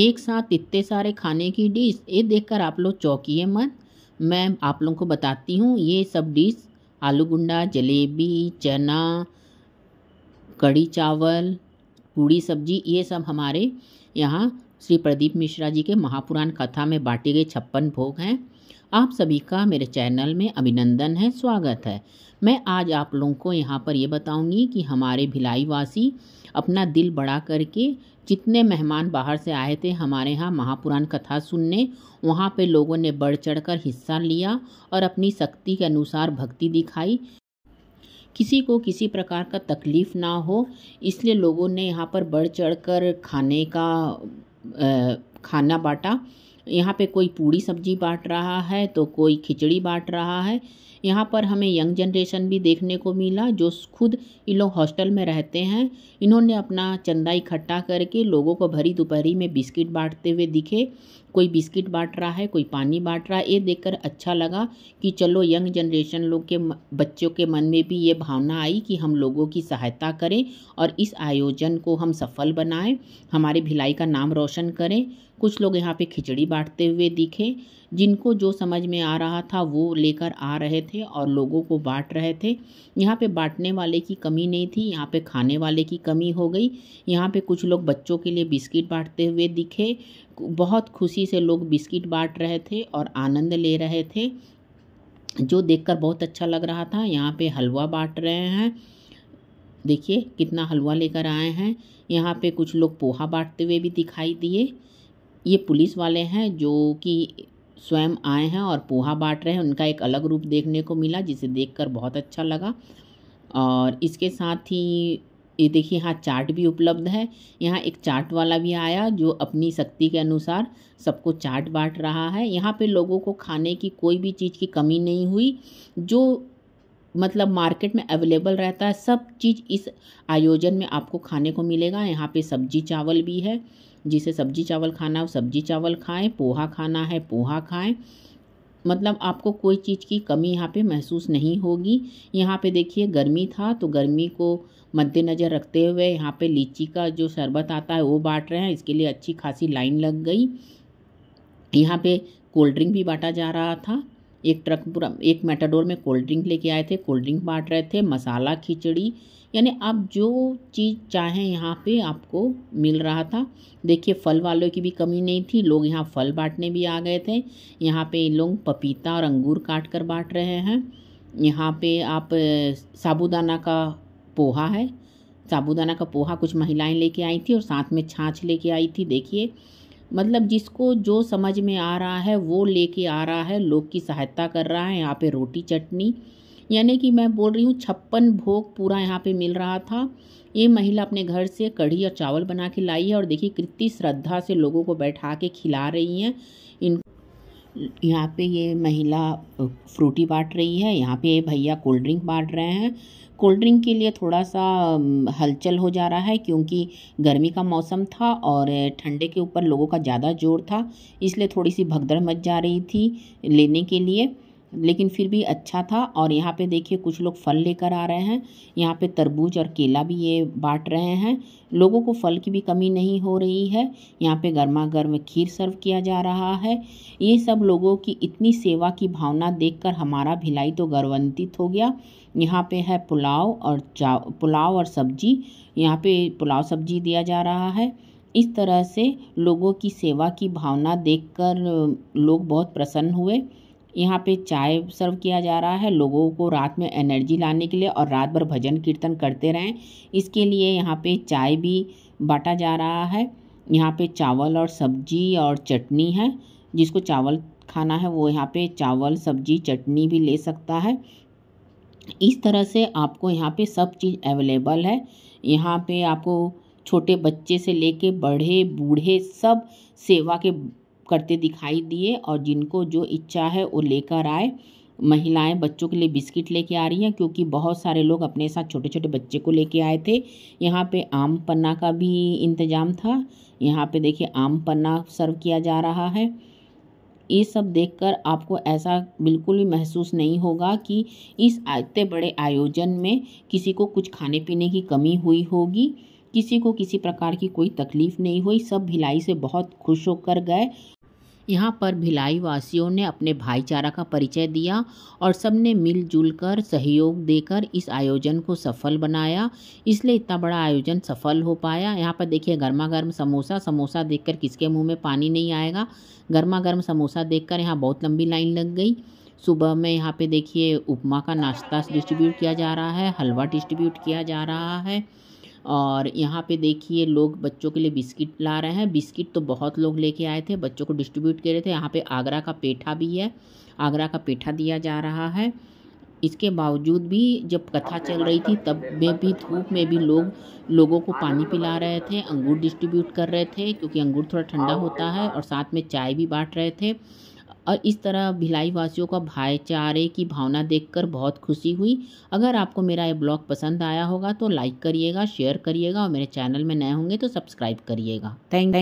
एक साथ इतने सारे खाने की डिश ये देखकर आप लोग चौंकिए मत मैं आप लोगों को बताती हूँ ये सब डिश आलू गुंडा जलेबी चना कड़ी चावल पूड़ी सब्जी ये सब हमारे यहाँ श्री प्रदीप मिश्रा जी के महापुराण कथा में बांटे गए छप्पन भोग हैं आप सभी का मेरे चैनल में अभिनंदन है स्वागत है मैं आज आप लोगों को यहाँ पर ये बताऊँगी कि हमारे भिलाई वासी अपना दिल बड़ा करके जितने मेहमान बाहर से आए थे हमारे यहाँ महापुराण कथा सुनने वहाँ पे लोगों ने बढ़ चढ़कर हिस्सा लिया और अपनी शक्ति के अनुसार भक्ति दिखाई किसी को किसी प्रकार का तकलीफ़ ना हो इसलिए लोगों ने यहाँ पर बढ़ चढ़कर खाने का आ, खाना बाँटा यहाँ पे कोई पूड़ी सब्जी बाँट रहा है तो कोई खिचड़ी बाँट रहा है। यहाँ पर हमें यंग जनरेशन भी देखने को मिला जो खुद इन लोग हॉस्टल में रहते हैं इन्होंने अपना चंदा इकट्ठा करके लोगों को भरी दोपहरी में बिस्किट बांटते हुए दिखे कोई बिस्किट बांट रहा है कोई पानी बांट रहा है ये देखकर अच्छा लगा कि चलो यंग जनरेशन लोग के बच्चों के मन में भी ये भावना आई कि हम लोगों की सहायता करें और इस आयोजन को हम सफल बनाएं हमारे भिलाई का नाम रोशन करें कुछ लोग यहाँ पे खिचड़ी बांटते हुए दिखे जिनको जो समझ में आ रहा था वो लेकर आ रहे थे थे और लोगों को बांट रहे थे यहाँ पे बांटने वाले की कमी नहीं थी यहाँ पे खाने वाले की कमी हो गई यहाँ पे कुछ लोग बच्चों के लिए बिस्किट बांटते हुए दिखे बहुत खुशी से लोग बिस्किट बांट रहे थे और आनंद ले रहे थे जो देख बहुत अच्छा लग रहा था यहाँ पे हलवा बाँट रहे हैं देखिए कितना हलवा लेकर आए हैं यहाँ पे कुछ लोग पोहा बांटते हुए भी दिखाई दिए ये पुलिस वाले हैं जो कि स्वयं आए हैं और पोहा बांट रहे हैं उनका एक अलग रूप देखने को मिला जिसे देखकर बहुत अच्छा लगा और इसके साथ ही ये देखिए यहाँ चाट भी उपलब्ध है यहाँ एक चाट वाला भी आया जो अपनी शक्ति के अनुसार सबको चाट बांट रहा है यहाँ पे लोगों को खाने की कोई भी चीज़ की कमी नहीं हुई जो मतलब मार्केट में अवेलेबल रहता है सब चीज़ इस आयोजन में आपको खाने को मिलेगा यहाँ पे सब्जी चावल भी है जिसे सब्जी चावल खाना हो सब्जी चावल खाएं पोहा खाना है पोहा खाएं मतलब आपको कोई चीज़ की कमी यहाँ पे महसूस नहीं होगी यहाँ पे देखिए गर्मी था तो गर्मी को मद्देनज़र रखते हुए यहाँ पे लीची का जो शरबत आता है वो बांट रहे हैं इसके लिए अच्छी खासी लाइन लग गई यहाँ पे कोल्ड ड्रिंक भी बांटा जा रहा था एक ट्रक पूरा एक मेटाडोर में कोल्ड ड्रिंक लेके आए थे कोल्ड ड्रिंक बांट रहे थे मसाला खिचड़ी यानी आप जो चीज़ चाहें यहाँ पे आपको मिल रहा था देखिए फल वालों की भी कमी नहीं थी लोग यहाँ फल बांटने भी आ गए थे यहाँ पे लोग पपीता और अंगूर काट कर बांट रहे हैं यहाँ पे आप साबूदाना का पोहा है साबूदाना का पोहा कुछ महिलाएं लेके आई थी और साथ में छाछ लेके आई थी देखिए मतलब जिसको जो समझ में आ रहा है वो लेके आ रहा है लोग की सहायता कर रहा है यहाँ पे रोटी चटनी यानी कि मैं बोल रही हूँ छप्पन भोग पूरा यहाँ पे मिल रहा था ये महिला अपने घर से कढ़ी और चावल बना के लाई है और देखिए कितनी श्रद्धा से लोगों को बैठा के खिला रही हैं इन यहाँ पे ये महिला फ्रूटी बांट रही है यहाँ पे ये भैया कोल्ड ड्रिंक बांट रहे हैं कोल्ड ड्रिंक के लिए थोड़ा सा हलचल हो जा रहा है क्योंकि गर्मी का मौसम था और ठंडे के ऊपर लोगों का ज़्यादा जोर था इसलिए थोड़ी सी भगदड़ मच जा रही थी लेने के लिए लेकिन फिर भी अच्छा था और यहाँ पे देखिए कुछ लोग फल लेकर आ रहे हैं यहाँ पे तरबूज और केला भी ये बांट रहे हैं लोगों को फल की भी कमी नहीं हो रही है यहाँ पे गर्मा गर्म खीर सर्व किया जा रहा है ये सब लोगों की इतनी सेवा की भावना देखकर हमारा भिलाई तो गर्वंतित हो गया यहाँ पे है पुलाव और चा पुलाव और सब्जी यहाँ पे पुलाव सब्जी दिया जा रहा है इस तरह से लोगों की सेवा की भावना देख लोग बहुत प्रसन्न हुए यहाँ पे चाय सर्व किया जा रहा है लोगों को रात में एनर्जी लाने के लिए और रात भर भजन कीर्तन करते रहें इसके लिए यहाँ पे चाय भी बांटा जा रहा है यहाँ पे चावल और सब्जी और चटनी है जिसको चावल खाना है वो यहाँ पे चावल सब्जी चटनी भी ले सकता है इस तरह से आपको यहाँ पे सब चीज़ अवेलेबल है यहाँ पे आपको छोटे बच्चे से लेके बड़े बूढ़े सब सेवा के करते दिखाई दिए और जिनको जो इच्छा है वो लेकर आए महिलाएं बच्चों के लिए बिस्किट लेके आ रही हैं क्योंकि बहुत सारे लोग अपने साथ छोटे छोटे बच्चे को लेके आए थे यहाँ पे आम पन्ना का भी इंतज़ाम था यहाँ पे देखिए आम पन्ना सर्व किया जा रहा है ये सब देखकर आपको ऐसा बिल्कुल भी महसूस नहीं होगा कि इस इतने बड़े आयोजन में किसी को कुछ खाने पीने की कमी हुई होगी किसी को किसी प्रकार की कोई तकलीफ़ नहीं हुई सब भिलाई से बहुत खुश होकर गए यहाँ पर भिलाई वासियों ने अपने भाईचारा का परिचय दिया और सबने मिलजुल कर सहयोग देकर इस आयोजन को सफल बनाया इसलिए इतना बड़ा आयोजन सफल हो पाया यहाँ पर देखिए गर्मा गर्म समोसा समोसा देखकर किसके मुंह में पानी नहीं आएगा गर्मा गर्म समोसा देखकर यहाँ बहुत लंबी लाइन लग गई सुबह में यहाँ पर देखिए उपमा का नाश्ता डिस्ट्रीब्यूट किया जा रहा है हलवा डिस्ट्रीब्यूट किया जा रहा है और यहाँ पे देखिए लोग बच्चों के लिए बिस्किट ला रहे हैं बिस्किट तो बहुत लोग लेके आए थे बच्चों को डिस्ट्रीब्यूट कर रहे थे यहाँ पे आगरा का पेठा भी है आगरा का पेठा दिया जा रहा है इसके बावजूद भी जब कथा चल रही थी तब में भी धूप में भी लोग लोगों को पानी पिला रहे थे अंगूर डिस्ट्रीब्यूट कर रहे थे क्योंकि अंगूर थोड़ा ठंडा होता है और साथ में चाय भी बांट रहे थे और इस तरह भिलाई वासियों का भाईचारे की भावना देखकर बहुत खुशी हुई अगर आपको मेरा ये ब्लॉग पसंद आया होगा तो लाइक करिएगा शेयर करिएगा और मेरे चैनल में नए होंगे तो सब्सक्राइब करिएगा थैंक